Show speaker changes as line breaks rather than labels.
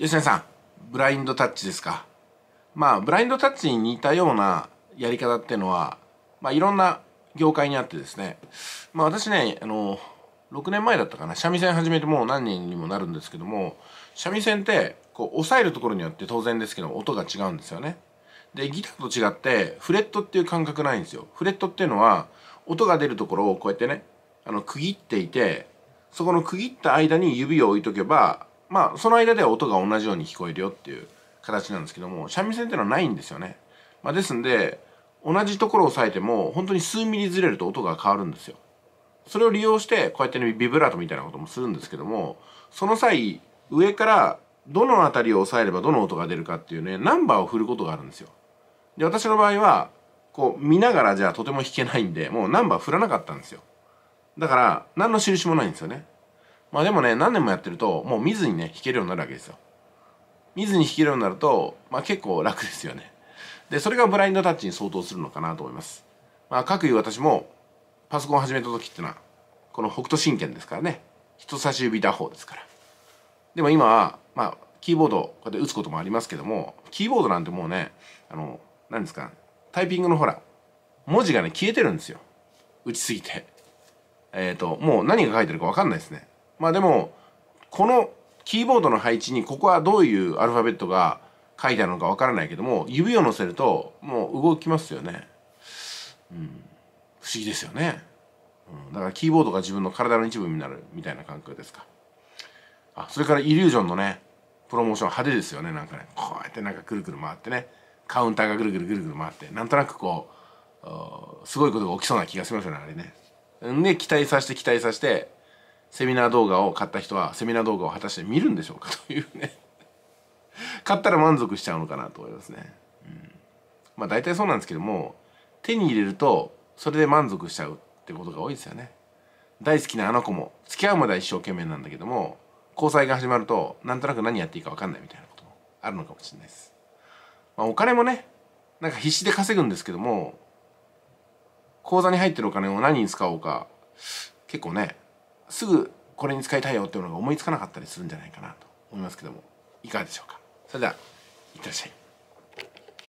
吉田さんブラインドタッチですかまあブラインドタッチに似たようなやり方っていうのは、まあ、いろんな業界にあってですねまあ私ねあの6年前だったかな三味線始めてもう何年にもなるんですけども三味線ってこう押さえるところによって当然ですけど音が違うんですよね。でギターと違ってフレットっていう感覚ないんですよ。フレットっていうのは音が出るところをこうやってねあの区切っていてそこの区切った間に指を置いとけばまあその間では音が同じように聞こえるよっていう形なんですけども三味線っていうのはないんですよね。まあ、ですんで同じところを押さえても本当に数ミリずれると音が変わるんですよ。それを利用してこうやって、ね、ビブラートみたいなこともするんですけどもその際上からどの辺りを押さえればどの音が出るかっていうねナンバーを振ることがあるんですよ。で私の場合はこう見ながらじゃあとても弾けないんでもうナンバー振らなかったんですよ。だから何の印もないんですよね。まあでもね何年もやってるともう見ずにね弾けるようになるわけですよ見ずに弾けるようになると、まあ、結構楽ですよねでそれがブラインドタッチに相当するのかなと思います、まあ、各いう私もパソコン始めた時ってのはこの北斗神拳ですからね人差し指打法ですからでも今はまあキーボードこうやって打つこともありますけどもキーボードなんてもうねあの何ですかタイピングのほら文字がね消えてるんですよ打ちすぎてえっ、ー、ともう何が書いてるか分かんないですねまあでもこのキーボードの配置にここはどういうアルファベットが書いてあるのかわからないけども指を乗せるともう動きますよね、うん、不思議ですよね、うん、だからキーボードが自分の体の一部になるみたいな感覚ですかあそれからイリュージョンのねプロモーション派手ですよねなんかねこうやってなんかくるくる回ってねカウンターがぐるぐるぐるぐる回ってなんとなくこうすごいことが起きそうな気がしますよねあれねで期待させて期待させてセミナー動画を買った人はセミナー動画を果たして見るんでしょうかというね買ったら満足しちゃうのかなと思いますね、うん、まあ大体そうなんですけども手に入れるとそれで満足しちゃうってことが多いですよね大好きなあの子も付き合うまでは一生懸命なんだけども交際が始まるとなんとなく何やっていいか分かんないみたいなこともあるのかもしれないです、まあ、お金もねなんか必死で稼ぐんですけども口座に入ってるお金を何に使おうか結構ねすぐこれに使いたいよっていうのが思いつかなかったりするんじゃないかなと思いますけどもいかがでしょうかそれではいってらっしゃい